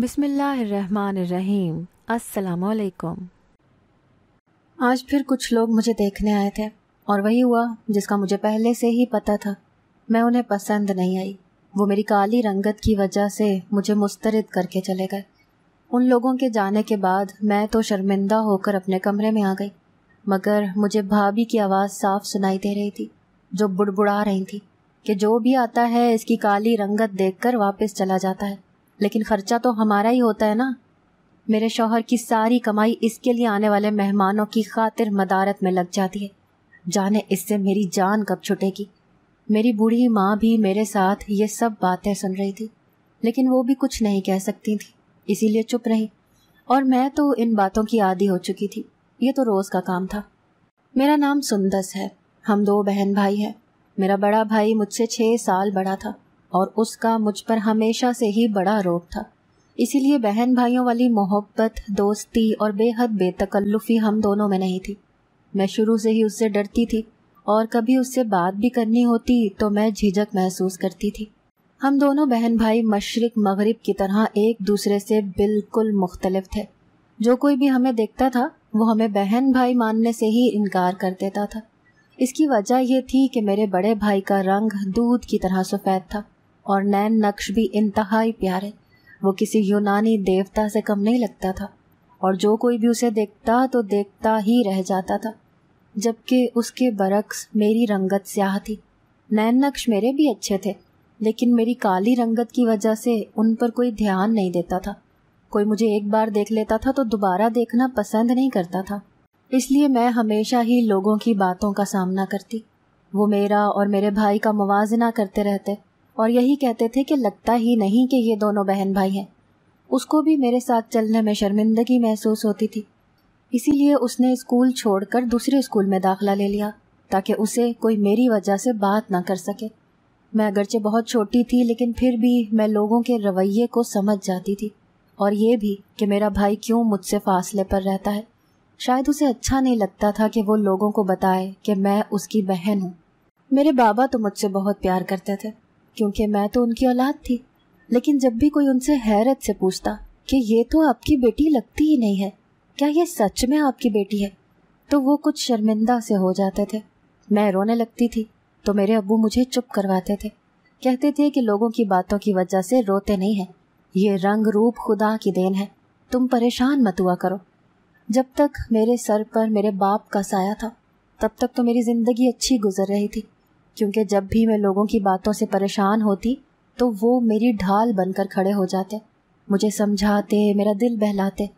बिसमीम् असलकुम आज फिर कुछ लोग मुझे देखने आए थे और वही हुआ जिसका मुझे पहले से ही पता था मैं उन्हें पसंद नहीं आई वो मेरी काली रंगत की वजह से मुझे मुस्तरद करके चले गए उन लोगों के जाने के बाद मैं तो शर्मिंदा होकर अपने कमरे में आ गई मगर मुझे भाभी की आवाज़ साफ सुनाई दे रही थी जो बुड़बुड़ा रही थी कि जो भी आता है इसकी काली रंगत देखकर वापस चला जाता है लेकिन खर्चा तो हमारा ही होता है ना मेरे शोहर की सारी कमाई इसके लिए आने वाले मेहमानों की खातिर मदारत में लग जाती है जाने इससे मेरी जान कब छुटेगी मेरी बूढ़ी माँ भी मेरे साथ ये सब बातें सुन रही थी लेकिन वो भी कुछ नहीं कह सकती थी इसीलिए चुप रही और मैं तो इन बातों की आदि हो चुकी थी ये तो रोज़ का काम था मेरा नाम सुंदस है हम दो बहन भाई हैं मेरा बड़ा भाई मुझसे छः साल बड़ा था और उसका मुझ पर हमेशा से ही बड़ा रोक था इसीलिए बहन भाइयों वाली मोहब्बत दोस्ती और बेहद बेतकल्लुफी हम दोनों में नहीं थी मैं शुरू से ही उससे डरती थी और कभी उससे बात भी करनी होती तो मैं झिझक महसूस करती थी हम दोनों बहन भाई मशरक मगरब की तरह एक दूसरे से बिल्कुल मुख्तलिफ थे जो कोई भी हमें देखता था वो हमें बहन भाई मानने से ही इनकार कर देता था इसकी वजह यह थी कि मेरे बड़े भाई का रंग दूध की तरह सफ़ेद था और नैन नक्श भी इंतहाई प्यारे वो किसी यूनानी देवता से कम नहीं लगता था और जो कोई भी उसे देखता तो देखता ही रह जाता था जबकि उसके बरक्स मेरी रंगत स्याह थी नैन नक्श मेरे भी अच्छे थे लेकिन मेरी काली रंगत की वजह से उन पर कोई ध्यान नहीं देता था कोई मुझे एक बार देख लेता था तो दोबारा देखना पसंद नहीं करता था इसलिए मैं हमेशा ही लोगों की बातों का सामना करती वो मेरा और मेरे भाई का मुजना करते रहते और यही कहते थे कि लगता ही नहीं कि ये दोनों बहन भाई हैं उसको भी मेरे साथ चलने में शर्मिंदगी महसूस होती थी इसीलिए उसने स्कूल छोड़कर दूसरे स्कूल में दाखिला ले लिया ताकि उसे कोई मेरी वजह से बात ना कर सके मैं अगरचे बहुत छोटी थी लेकिन फिर भी मैं लोगों के रवैये को समझ जाती थी और ये भी कि मेरा भाई क्यों मुझसे फासले पर रहता है शायद उसे अच्छा नहीं लगता था कि वो लोगों को बताए कि मैं उसकी बहन हूँ मेरे बाबा तो मुझसे बहुत प्यार करते थे क्योंकि मैं तो उनकी औलाद थी लेकिन जब भी कोई उनसे हैरत से पूछता कि ये तो आपकी बेटी लगती ही नहीं है क्या ये सच में आपकी बेटी है तो वो कुछ शर्मिंदा से हो जाते थे मैं रोने लगती थी तो मेरे अबू मुझे चुप करवाते थे कहते थे कि लोगों की बातों की वजह से रोते नहीं हैं ये रंग रूप खुदा की देन है तुम परेशान मत हुआ करो जब तक मेरे सर पर मेरे बाप का साया था तब तक तो मेरी ज़िंदगी अच्छी गुजर रही थी क्योंकि जब भी मैं लोगों की बातों से परेशान होती तो वो मेरी ढाल बनकर खड़े हो जाते मुझे समझाते मेरा दिल बहलाते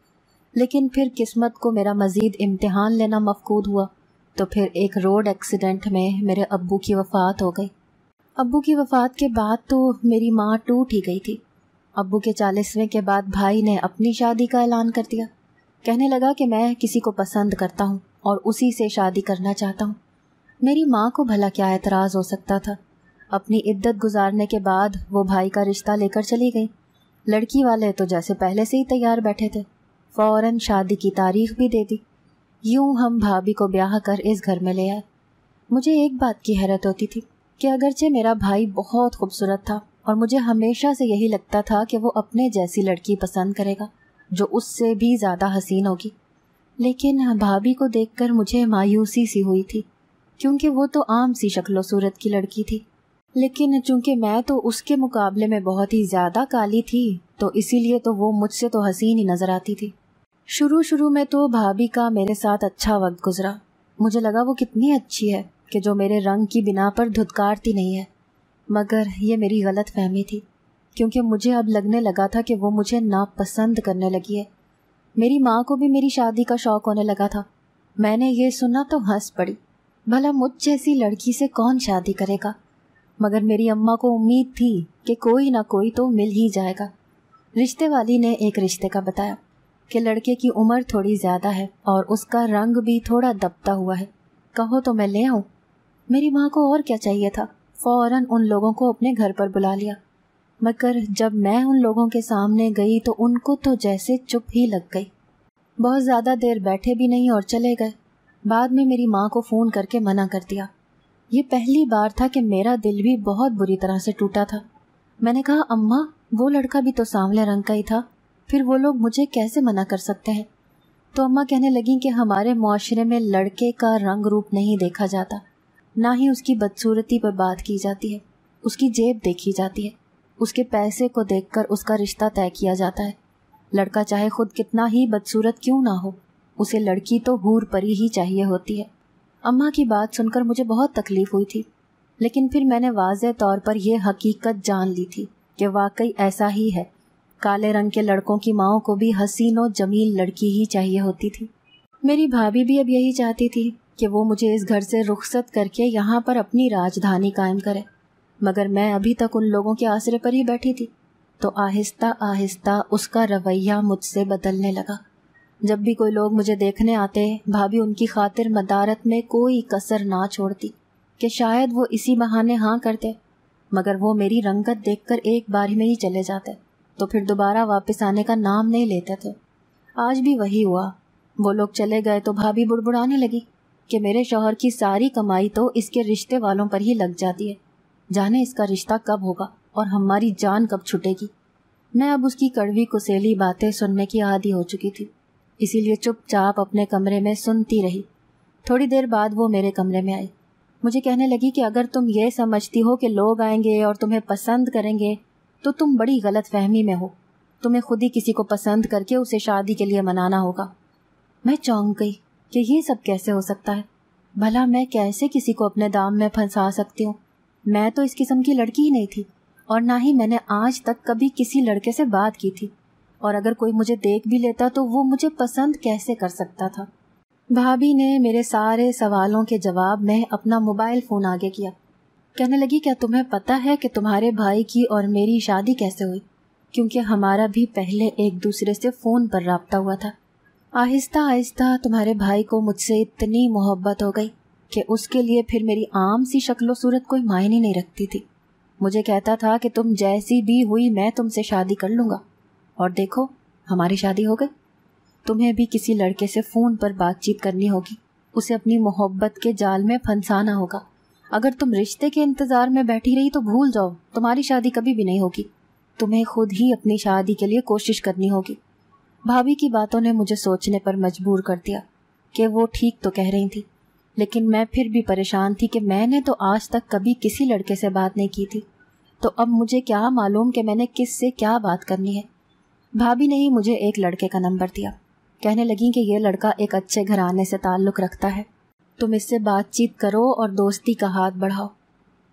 लेकिन फिर किस्मत को मेरा मज़ीद इम्तहान लेना मफकूद हुआ तो फिर एक रोड एक्सीडेंट में मेरे अब्बू की वफ़ात हो गई अब्बू की वफ़ात के बाद तो मेरी माँ टूट ही गई थी अब्बू के चालीसवें के बाद भाई ने अपनी शादी का ऐलान कर दिया कहने लगा कि मैं किसी को पसंद करता हूँ और उसी से शादी करना चाहता हूँ मेरी माँ को भला क्या एतराज़ हो सकता था अपनी इद्दत गुजारने के बाद वो भाई का रिश्ता लेकर चली गई लड़की वाले तो जैसे पहले से ही तैयार बैठे थे फ़ौरन शादी की तारीख भी दे दी यूं हम भाभी को ब्याह कर इस घर में ले आए मुझे एक बात की हैरत होती थी कि अगरचे मेरा भाई बहुत खूबसूरत था और मुझे हमेशा से यही लगता था कि वो अपने जैसी लड़की पसंद करेगा जो उससे भी ज़्यादा हसीन होगी लेकिन भाभी को देखकर मुझे मायूसी सी हुई थी क्योंकि वो तो आम सी शक्लो सूरत की लड़की थी लेकिन चूंकि मैं तो उसके मुकाबले में बहुत ही ज़्यादा काली थी तो इसीलिए तो वो मुझसे तो हसीन ही नज़र आती थी शुरू शुरू में तो भाभी का मेरे साथ अच्छा वक्त गुजरा मुझे लगा वो कितनी अच्छी है कि जो मेरे रंग की बिना पर धुतकारती नहीं है मगर ये मेरी गलत फहमी थी क्योंकि मुझे अब लगने लगा था कि वो मुझे नापसंद करने लगी है मेरी माँ को भी मेरी शादी का शौक़ होने लगा था मैंने ये सुना तो हंस पड़ी भला मुझ जैसी लड़की से कौन शादी करेगा मगर मेरी अम्मा को उम्मीद थी कि कोई ना कोई तो मिल ही जाएगा रिश्ते वाली ने एक रिश्ते का बताया कि लड़के की उम्र थोड़ी ज़्यादा है और उसका रंग भी थोड़ा दबता हुआ है कहो तो मैं ले आऊँ मेरी माँ को और क्या चाहिए था फ़ौरन उन लोगों को अपने घर पर बुला लिया मगर जब मैं उन लोगों के सामने गई तो उनको तो जैसे चुप ही लग गई बहुत ज़्यादा देर बैठे भी नहीं और चले गए बाद में मेरी माँ को फ़ोन करके मना कर दिया ये पहली बार था कि मेरा दिल भी बहुत बुरी तरह से टूटा था मैंने कहा अम्मा वो लड़का भी तो सांवले रंग का ही था फिर वो लोग मुझे कैसे मना कर सकते हैं तो अम्मा कहने लगी कि हमारे माशरे में लड़के का रंग रूप नहीं देखा जाता ना ही उसकी बदसूरती पर बात की जाती है उसकी जेब देखी जाती है उसके पैसे को देखकर उसका रिश्ता तय किया जाता है लड़का चाहे खुद कितना ही बदसूरत क्यों ना हो उसे लड़की तो हूर परी ही चाहिए होती है अम्मा की बात सुनकर मुझे बहुत तकलीफ हुई थी लेकिन फिर मैंने वाज तौर पर यह हकीकत जान ली थी कि वाकई ऐसा ही है काले रंग के लड़कों की माओ को भी हसीन और जमील लड़की ही चाहिए होती थी मेरी भाभी भी अब यही चाहती थी कि वो मुझे इस घर से रुखसत करके यहाँ पर अपनी राजधानी कायम करे मगर मैं अभी तक उन लोगों के आसरे पर ही बैठी थी तो आहिस्ता आहिस्ता उसका रवैया मुझसे बदलने लगा जब भी कोई लोग मुझे देखने आते भाभी उनकी खातिर मदारत में कोई कसर ना छोड़ती कि शायद वो इसी बहाने हाँ करते मगर वो मेरी रंगत देखकर एक बार में ही चले जाते तो फिर दोबारा वापस आने का नाम नहीं लेते थे आज भी वही हुआ वो लोग चले गए तो भाभी बुड़बुड़ाने लगी कि मेरे शोहर की सारी कमाई तो इसके रिश्ते वालों पर ही लग जाती है जाने इसका रिश्ता कब होगा और हमारी जान कब छुटेगी मैं अब उसकी कड़वी कुसेली बातें सुनने की आदि हो चुकी थी इसीलिए चुपचाप अपने कमरे में सुनती रही थोड़ी देर बाद वो मेरे कमरे में आई मुझे कहने लगी कि अगर तुम ये समझती हो कि लोग आएंगे और तुम्हें पसंद करेंगे तो तुम बड़ी गलत फहमी में हो तुम्हें खुद ही किसी को पसंद करके उसे शादी के लिए मनाना होगा मैं चौंक गई कि ये सब कैसे हो सकता है भला मैं कैसे किसी को अपने दाम में फंसा सकती हूँ मैं तो इस किस्म की लड़की ही नहीं थी और ना ही मैंने आज तक कभी किसी लड़के से बात की थी और अगर कोई मुझे देख भी लेता तो वो मुझे पसंद कैसे कर सकता था भाभी ने मेरे सारे सवालों के जवाब में अपना मोबाइल फ़ोन आगे किया कहने लगी क्या तुम्हें पता है कि तुम्हारे भाई की और मेरी शादी कैसे हुई क्योंकि हमारा भी पहले एक दूसरे से फ़ोन पर रबता हुआ था आहिस्ता आहिस्ता तुम्हारे भाई को मुझसे इतनी मोहब्बत हो गई कि उसके लिए फिर मेरी आम सी शक्लो सूरत कोई मायने नहीं रखती थी मुझे कहता था कि तुम जैसी भी हुई मैं तुमसे शादी कर लूँगा और देखो हमारी शादी हो गई तुम्हें भी किसी लड़के से फ़ोन पर बातचीत करनी होगी उसे अपनी मोहब्बत के जाल में फंसाना होगा अगर तुम रिश्ते के इंतज़ार में बैठी रही तो भूल जाओ तुम्हारी शादी कभी भी नहीं होगी तुम्हें खुद ही अपनी शादी के लिए कोशिश करनी होगी भाभी की बातों ने मुझे सोचने पर मजबूर कर दिया कि वो ठीक तो कह रही थी लेकिन मैं फिर भी परेशान थी कि मैंने तो आज तक कभी किसी लड़के से बात नहीं की थी तो अब मुझे क्या मालूम कि मैंने किस से क्या बात करनी है भाभी ने ही मुझे एक लड़के का नंबर दिया कहने लगी कि यह लड़का एक अच्छे घराने से ताल्लुक़ रखता है तुम इससे बातचीत करो और दोस्ती का हाथ बढ़ाओ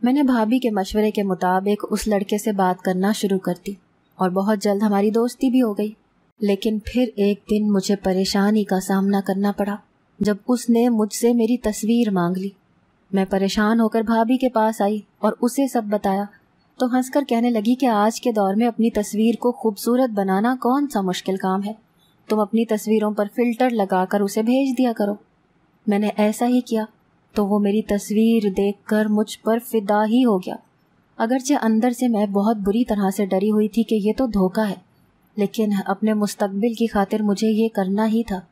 मैंने भाभी के मशवरे के मुताबिक उस लड़के से बात करना शुरू कर दी और बहुत जल्द हमारी दोस्ती भी हो गई लेकिन फिर एक दिन मुझे परेशानी का सामना करना पड़ा जब उसने मुझसे मेरी तस्वीर मांग ली मैं परेशान होकर भाभी के पास आई और उसे सब बताया तो हंसकर कहने लगी कि आज के दौर में अपनी तस्वीर को खूबसूरत बनाना कौन सा मुश्किल काम है तुम अपनी तस्वीरों पर फिल्टर लगाकर उसे भेज दिया करो मैंने ऐसा ही किया तो वो मेरी तस्वीर देखकर मुझ पर फिदा ही हो गया अगरचे अंदर से मैं बहुत बुरी तरह से डरी हुई थी कि ये तो धोखा है लेकिन अपने मुस्तबिल की खातिर मुझे ये करना ही था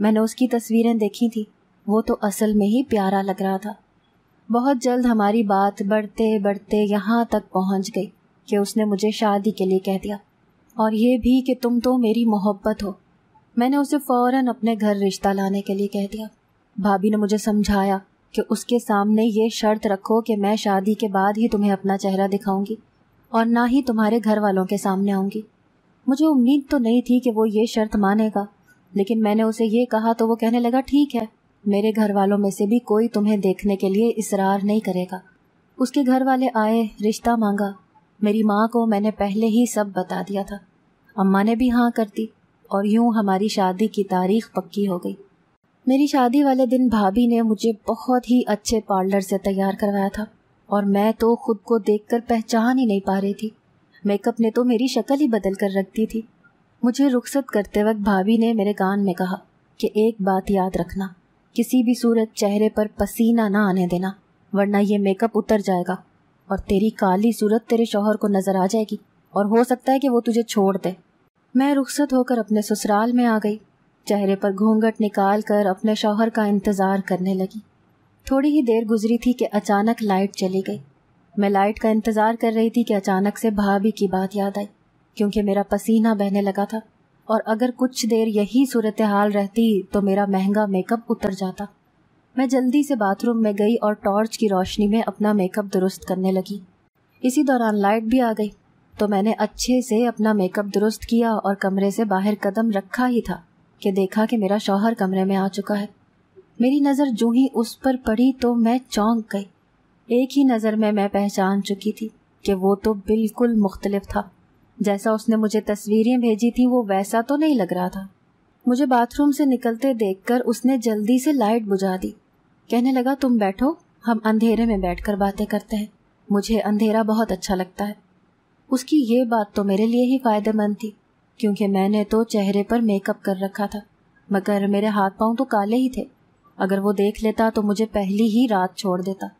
मैंने उसकी तस्वीरें देखी थी वो तो असल में ही प्यारा लग रहा था बहुत जल्द हमारी बात बढ़ते बढ़ते यहाँ तक पहुँच गई कि उसने मुझे शादी के लिए कह दिया और ये भी कि तुम तो मेरी मोहब्बत हो मैंने उसे फ़ौरन अपने घर रिश्ता लाने के लिए कह दिया भाभी ने मुझे समझाया कि उसके सामने ये शर्त रखो कि मैं शादी के बाद ही तुम्हें अपना चेहरा दिखाऊंगी और ना ही तुम्हारे घर वालों के सामने आऊंगी मुझे उम्मीद तो नहीं थी कि वो ये शर्त मानेगा लेकिन मैंने उसे ये कहा तो वो कहने लगा ठीक है मेरे घर वालों में से भी कोई तुम्हें देखने के लिए इसरार नहीं करेगा उसके घर वाले आए रिश्ता मांगा मेरी माँ को मैंने पहले ही सब बता दिया था अम्मा ने भी हाँ कर दी और यूं हमारी शादी की तारीख पक्की हो गई मेरी शादी वाले दिन भाभी ने मुझे बहुत ही अच्छे पार्लर से तैयार करवाया था और मैं तो खुद को कर पहचान ही नहीं पा रही थी मेकअप ने तो मेरी शक्ल ही बदल कर रख दी थी मुझे रुखसत करते वक्त भाभी ने मेरे कान में कहा कि एक बात याद रखना किसी भी सूरत चेहरे पर पसीना ना आने देना वरना ये मेकअप उतर जाएगा और तेरी काली सूरत तेरे शोहर को नज़र आ जाएगी और हो सकता है कि वो तुझे छोड़ दे मैं रुखसत होकर अपने ससुराल में आ गई चेहरे पर घूंघट निकाल कर अपने शौहर का इंतज़ार करने लगी थोड़ी ही देर गुजरी थी कि अचानक लाइट चली गई मैं लाइट का इंतज़ार कर रही थी कि अचानक से भाभी की बात याद आई क्योंकि मेरा पसीना बहने लगा था और अगर कुछ देर यही सूरत हाल रहती तो मेरा महंगा मेकअप उतर जाता मैं जल्दी से बाथरूम में गई और टॉर्च की रोशनी में अपना मेकअप दुरुस्त करने लगी इसी दौरान लाइट भी आ गई तो मैंने अच्छे से अपना मेकअप दुरुस्त किया और कमरे से बाहर कदम रखा ही था कि देखा कि मेरा शौहर कमरे में आ चुका है मेरी नज़र जो ही उस पर पड़ी तो मैं चौंक गई एक ही नज़र में मैं पहचान चुकी थी कि वो तो बिल्कुल मुख्तलिफ था जैसा उसने मुझे तस्वीरें भेजी थी वो वैसा तो नहीं लग रहा था मुझे बाथरूम से निकलते देखकर उसने जल्दी से लाइट बुझा दी कहने लगा तुम बैठो हम अंधेरे में बैठकर बातें करते हैं मुझे अंधेरा बहुत अच्छा लगता है उसकी ये बात तो मेरे लिए ही फायदेमंद थी क्योंकि मैंने तो चेहरे पर मेकअप कर रखा था मगर मेरे हाथ पांव तो काले ही थे अगर वो देख लेता तो मुझे पहली ही रात छोड़ देता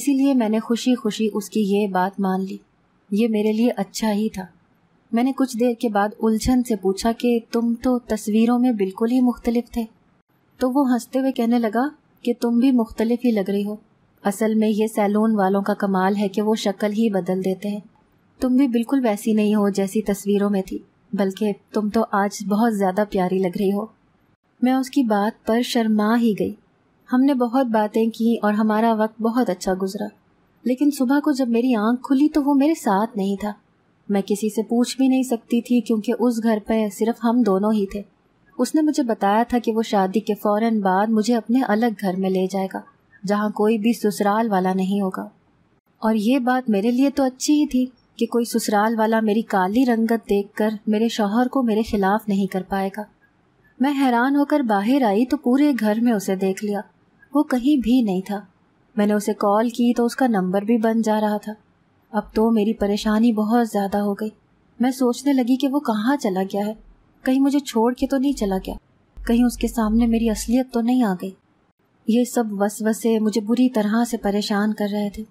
इसीलिए मैंने खुशी खुशी उसकी ये बात मान ली ये मेरे लिए अच्छा ही था मैंने कुछ देर के बाद उलझन से पूछा कि तुम तो तस्वीरों में बिल्कुल ही मुख्तलिफ थे तो वो हंसते हुए कहने लगा कि तुम भी मुख्तलिफ ही लग रही हो असल में ये सैलून वालों का कमाल है कि वो शक्ल ही बदल देते हैं तुम भी बिल्कुल वैसी नहीं हो जैसी तस्वीरों में थी बल्कि तुम तो आज बहुत ज़्यादा प्यारी लग रही हो मैं उसकी बात पर शर्मा ही गई हमने बहुत बातें की और हमारा वक्त बहुत अच्छा गुजरा लेकिन सुबह को जब मेरी आंख खुली तो वो मेरे साथ नहीं था मैं किसी से पूछ भी नहीं सकती थी क्योंकि उस घर पर सिर्फ हम दोनों ही थे उसने मुझे बताया था कि वो शादी के फौरन बाद मुझे अपने अलग घर में ले जाएगा जहाँ कोई भी ससुराल वाला नहीं होगा और ये बात मेरे लिए तो अच्छी ही थी कि कोई ससुराल वाला मेरी काली रंगत देखकर मेरे शौहर को मेरे खिलाफ नहीं कर पाएगा मैं हैरान होकर बाहर आई तो पूरे घर में उसे देख लिया वो कहीं भी नहीं था मैंने उसे कॉल की तो उसका नंबर भी बन जा रहा था अब तो मेरी परेशानी बहुत ज़्यादा हो गई मैं सोचने लगी कि वो कहाँ चला गया है कहीं मुझे छोड़ के तो नहीं चला गया कहीं उसके सामने मेरी असलियत तो नहीं आ गई ये सब वसे मुझे बुरी तरह से परेशान कर रहे थे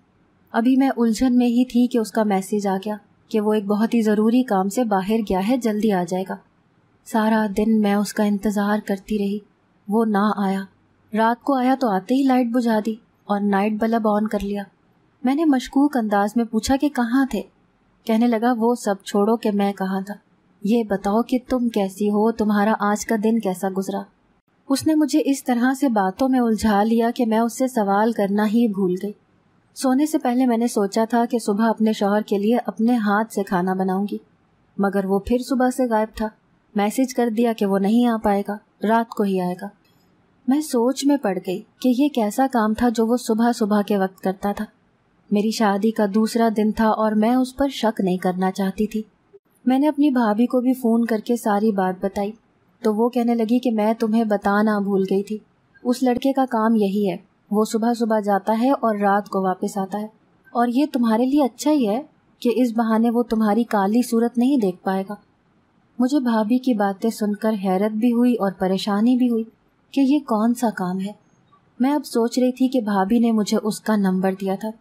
अभी मैं उलझन में ही थी कि उसका मैसेज आ गया कि वो एक बहुत ही ज़रूरी काम से बाहर गया है जल्दी आ जाएगा सारा दिन मैं उसका इंतज़ार करती रही वो ना आया रात को आया तो आते ही लाइट बुझा दी और नाइट बल्ब ऑन कर लिया मैंने मशकूक अंदाज में पूछा कि कहाँ थे कहने लगा वो सब छोड़ो कि मैं कहाँ था ये बताओ कि तुम कैसी हो तुम्हारा आज का दिन कैसा गुजरा उसने मुझे इस तरह से बातों में उलझा लिया कि मैं उससे सवाल करना ही भूल गई सोने से पहले मैंने सोचा था कि सुबह अपने शोहर के लिए अपने हाथ से खाना बनाऊंगी मगर वो फिर सुबह से गायब था मैसेज कर दिया कि वो नहीं आ पाएगा रात को ही आएगा मैं सोच में पड़ गई कि यह कैसा काम था जो वो सुबह सुबह के वक्त करता था मेरी शादी का दूसरा दिन था और मैं उस पर शक नहीं करना चाहती थी मैंने अपनी भाभी को भी फ़ोन करके सारी बात बताई तो वो कहने लगी कि मैं तुम्हें बताना भूल गई थी उस लड़के का काम यही है वो सुबह सुबह जाता है और रात को वापस आता है और ये तुम्हारे लिए अच्छा ही है कि इस बहाने वो तुम्हारी काली सूरत नहीं देख पाएगा मुझे भाभी की बातें सुनकर हैरत भी हुई और परेशानी भी हुई कि ये कौन सा काम है मैं अब सोच रही थी कि भाभी ने मुझे उसका नंबर दिया था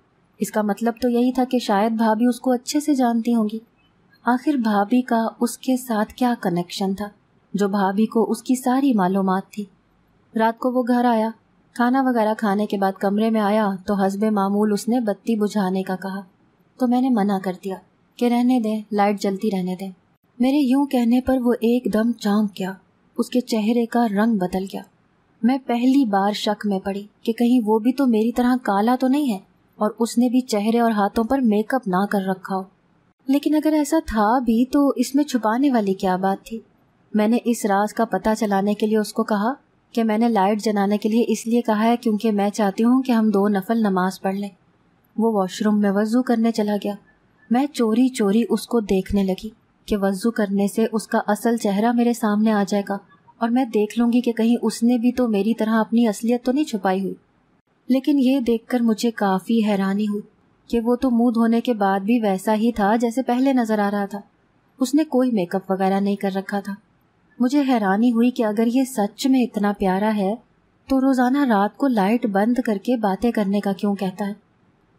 इसका मतलब तो यही था कि शायद भाभी उसको अच्छे से जानती होंगी आखिर भाभी का उसके साथ क्या कनेक्शन था जो भाभी को उसकी सारी मालूम थी रात को वो घर आया खाना वगैरह खाने के बाद कमरे में आया तो हसब मामूल उसने बत्ती बुझाने का कहा तो मैंने मना कर दिया कि रहने दें लाइट जलती रहने दें मेरे यूं कहने पर वो एकदम चौंक गया उसके चेहरे का रंग बदल गया मैं पहली बार शक में पड़ी कि कहीं वो भी तो मेरी तरह काला तो नहीं है और उसने भी चेहरे और हाथों पर मेकअप ना कर रखा हो लेकिन अगर ऐसा था भी तो इसमें छुपाने वाली क्या बात थी मैंने इस राज का पता चलाने के लिए उसको कहा कि मैंने लाइट जलाने के लिए इसलिए कहा है क्योंकि मैं चाहती हूँ कि हम दो नफल नमाज पढ़ लें वो वॉशरूम में वज़ू करने चला गया मैं चोरी चोरी उसको देखने लगी कि वज़ू करने से उसका असल चेहरा मेरे सामने आ जाएगा और मैं देख लूँगी कि कहीं उसने भी तो मेरी तरह अपनी असलियत तो नहीं छुपाई हुई लेकिन ये देखकर मुझे काफ़ी हैरानी हुई कि वो तो मुंह धोने के बाद भी वैसा ही था जैसे पहले नज़र आ रहा था उसने कोई मेकअप वगैरह नहीं कर रखा था मुझे हैरानी हुई कि अगर ये सच में इतना प्यारा है तो रोज़ाना रात को लाइट बंद करके बातें करने का क्यों कहता है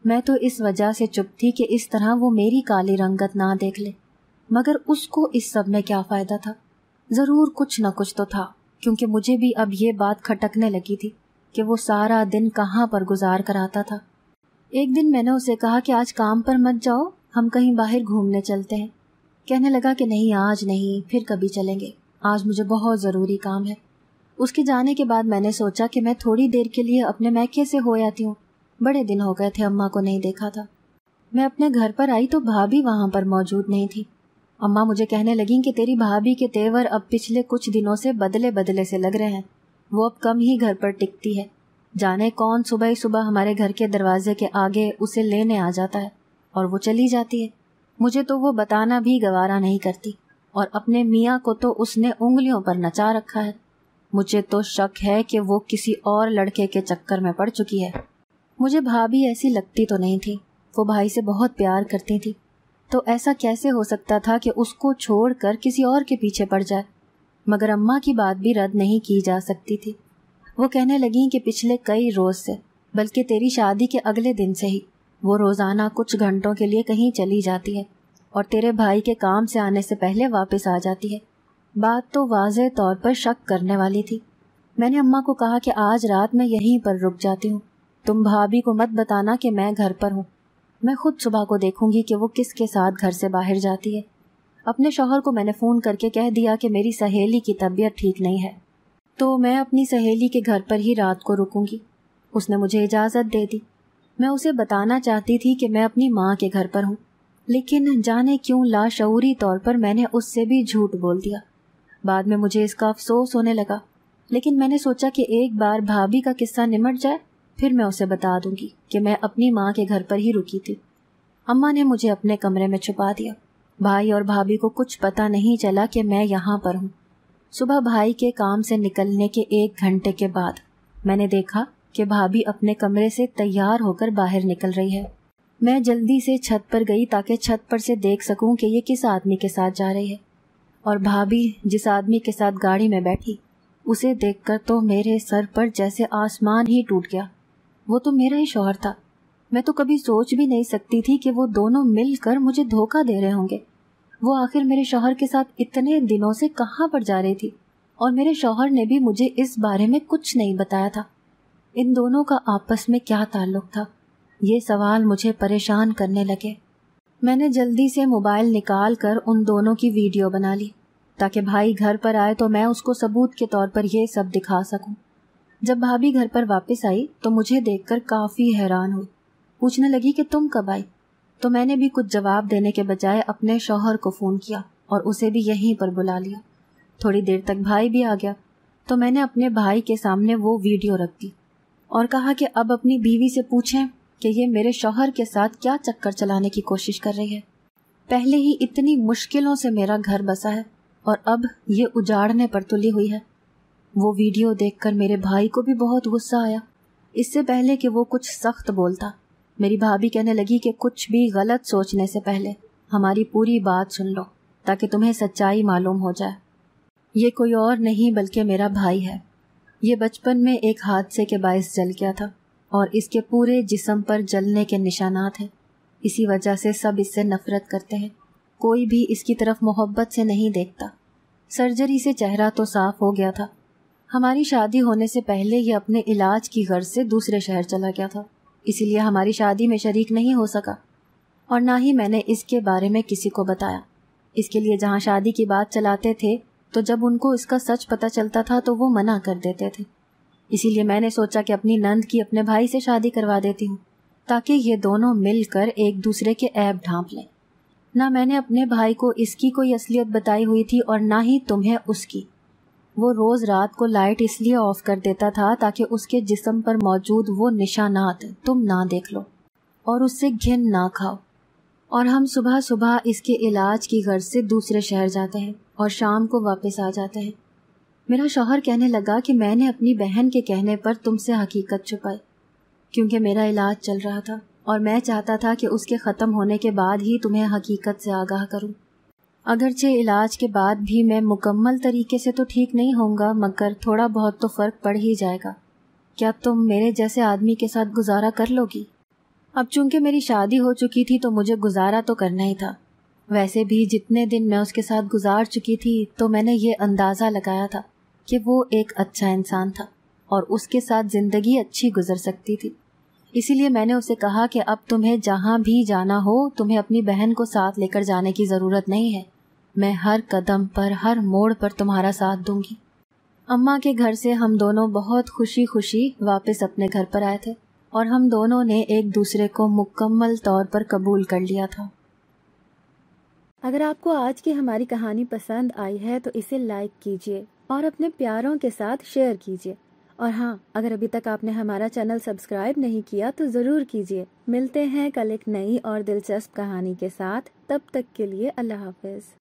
मैं तो इस वजह से चुप थी कि इस तरह वो मेरी काली रंगत ना देख ले मगर उसको इस सब में क्या फ़ायदा था ज़रूर कुछ न कुछ तो था क्योंकि मुझे भी अब ये बात खटकने लगी थी कि वो सारा दिन कहाँ पर गुजार कर आता था एक दिन मैंने उसे कहा कि आज काम पर मत जाओ हम कहीं बाहर घूमने चलते हैं कहने लगा कि नहीं आज नहीं फिर कभी चलेंगे आज मुझे बहुत ज़रूरी काम है उसके जाने के बाद मैंने सोचा कि मैं थोड़ी देर के लिए अपने मैके से हो आती हूँ बड़े दिन हो गए थे अम्मा को नहीं देखा था मैं अपने घर पर आई तो भाभी वहाँ पर मौजूद नहीं थी अम्मा मुझे कहने लगी कि तेरी भाभी के तेवर अब पिछले कुछ दिनों से बदले बदले से लग रहे हैं वो अब कम ही घर पर टिकती है जाने कौन सुबह ही सुबह हमारे घर के दरवाजे के आगे उसे लेने आ जाता है और वो चली जाती है मुझे तो वो बताना भी गवारा नहीं करती और अपने मियाँ को तो उसने उंगलियों पर नचा रखा है मुझे तो शक है कि वो किसी और लड़के के चक्कर में पड़ चुकी है मुझे भाभी ऐसी लगती तो नहीं थी वो भाई से बहुत प्यार करती थी तो ऐसा कैसे हो सकता था कि उसको छोड़कर किसी और के पीछे पड़ जाए मगर अम्मा की बात भी रद्द नहीं की जा सकती थी वो कहने लगी कि पिछले कई रोज से बल्कि तेरी शादी के अगले दिन से ही वो रोज़ाना कुछ घंटों के लिए कहीं चली जाती है और तेरे भाई के काम से आने से पहले वापस आ जाती है बात तो वाज तौर पर शक करने वाली थी मैंने अम्मा को कहा कि आज रात मैं यहीं पर रुक जाती हूँ तुम भाभी को मत बताना कि मैं घर पर हूँ मैं खुद सुबह को देखूंगी कि वो किसके साथ घर से बाहर जाती है अपने शोहर को मैंने फ़ोन करके कह दिया कि मेरी सहेली की तबीयत ठीक नहीं है तो मैं अपनी सहेली के घर पर ही रात को रुकूंगी उसने मुझे इजाज़त दे दी मैं उसे बताना चाहती थी कि मैं अपनी माँ के घर पर हूँ लेकिन जाने क्यों लाशूरी तौर पर मैंने उससे भी झूठ बोल दिया बाद में मुझे इसका अफसोस होने लगा लेकिन मैंने सोचा कि एक बार भाभी का किस्सा निमट जाए फिर मैं उसे बता दूंगी कि मैं अपनी माँ के घर पर ही रुकी थी अम्मा ने मुझे अपने कमरे में छुपा दिया भाई और भाभी को कुछ पता नहीं चला कि मैं यहाँ पर हूँ सुबह भाई के काम से निकलने के एक घंटे के बाद मैंने देखा कि भाभी अपने कमरे से तैयार होकर बाहर निकल रही है मैं जल्दी से छत पर गई ताकि छत पर से देख सकूं कि ये किस आदमी के साथ जा रही है और भाभी जिस आदमी के साथ गाड़ी में बैठी उसे देखकर तो मेरे सर पर जैसे आसमान ही टूट गया वो तो मेरा ही शोहर था मैं तो कभी सोच भी नहीं सकती थी कि वो दोनों मिलकर मुझे धोखा दे रहे होंगे वो आखिर मेरे शोहर के साथ इतने दिनों से कहाँ पर जा रही थी और मेरे शोहर ने भी मुझे इस बारे में कुछ नहीं बताया था इन दोनों का आपस में क्या ताल्लुक था ये सवाल मुझे परेशान करने लगे मैंने जल्दी से मोबाइल निकाल कर उन दोनों की वीडियो बना ली ताकि भाई घर पर आए तो मैं उसको सबूत के तौर पर यह सब दिखा सकूं। जब भाभी घर पर वापस आई तो मुझे देखकर काफ़ी हैरान हुई पूछने लगी कि तुम कब आई तो मैंने भी कुछ जवाब देने के बजाय अपने शौहर को फ़ोन किया और उसे भी यहीं पर बुला लिया थोड़ी देर तक भाई भी आ गया तो मैंने अपने भाई के सामने वो वीडियो रख दी और कहा कि अब अपनी बीवी से पूछें कि ये मेरे शौहर के साथ क्या चक्कर चलाने की कोशिश कर रही है पहले ही इतनी मुश्किलों से मेरा घर बसा है और अब ये उजाड़ने पर तुली हुई है वो वीडियो देखकर मेरे भाई को भी बहुत गुस्सा आया इससे पहले कि वो कुछ सख्त बोलता मेरी भाभी कहने लगी कि कुछ भी गलत सोचने से पहले हमारी पूरी बात सुन लो ताकि तुम्हें सच्चाई मालूम हो जाए ये कोई और नहीं बल्कि मेरा भाई है ये बचपन में एक हादसे के बायस जल गया था और इसके पूरे जिसम पर जलने के निशानात हैं इसी वजह से सब इससे नफरत करते हैं कोई भी इसकी तरफ मोहब्बत से नहीं देखता सर्जरी से चेहरा तो साफ हो गया था हमारी शादी होने से पहले यह अपने इलाज की गर्ज से दूसरे शहर चला गया था इसीलिए हमारी शादी में शरीक नहीं हो सका और ना ही मैंने इसके बारे में किसी को बताया इसके लिए जहाँ शादी की बात चलाते थे तो जब उनको इसका सच पता चलता था तो वो मना कर देते थे इसीलिए मैंने सोचा कि अपनी नंद की अपने भाई से शादी करवा देती हूँ ताकि ये दोनों मिलकर एक दूसरे के ऐप ढांप लें ना मैंने अपने भाई को इसकी कोई असलियत बताई हुई थी और ना ही तुम्हें उसकी वो रोज़ रात को लाइट इसलिए ऑफ कर देता था ताकि उसके जिस्म पर मौजूद वो निशानात तुम ना देख लो और उससे घिन ना खाओ और हम सुबह सुबह इसके इलाज की गर्ज से दूसरे शहर जाते हैं और शाम को वापस आ जाते हैं मेरा शौहर कहने लगा कि मैंने अपनी बहन के कहने पर तुमसे हकीकत छुपाई क्योंकि मेरा इलाज चल रहा था और मैं चाहता था कि उसके ख़त्म होने के बाद ही तुम्हें हकीकत से आगाह करूं। अगरचे इलाज के बाद भी मैं मुकम्मल तरीके से तो ठीक नहीं होऊंगा मगर थोड़ा बहुत तो फ़र्क पड़ ही जाएगा क्या तुम मेरे जैसे आदमी के साथ गुजारा कर लोगी अब चूंकि मेरी शादी हो चुकी थी तो मुझे गुजारा तो करना ही था वैसे भी जितने दिन मैं उसके साथ गुजार चुकी थी तो मैंने ये अंदाज़ा लगाया था कि वो एक अच्छा इंसान था और उसके साथ ज़िंदगी अच्छी गुजर सकती थी इसीलिए मैंने उसे कहा कि अब तुम्हें जहाँ भी जाना हो तुम्हें अपनी बहन को साथ लेकर जाने की ज़रूरत नहीं है मैं हर कदम पर हर मोड़ पर तुम्हारा साथ दूंगी अम्मा के घर से हम दोनों बहुत खुशी खुशी वापस अपने घर पर आए थे और हम दोनों ने एक दूसरे को मुकम्मल तौर पर कबूल कर लिया था अगर आपको आज की हमारी कहानी पसंद आई है तो इसे लाइक कीजिए और अपने प्यारों के साथ शेयर कीजिए और हाँ अगर अभी तक आपने हमारा चैनल सब्सक्राइब नहीं किया तो ज़रूर कीजिए मिलते हैं कल एक नई और दिलचस्प कहानी के साथ तब तक के लिए अल्लाह हाफिज़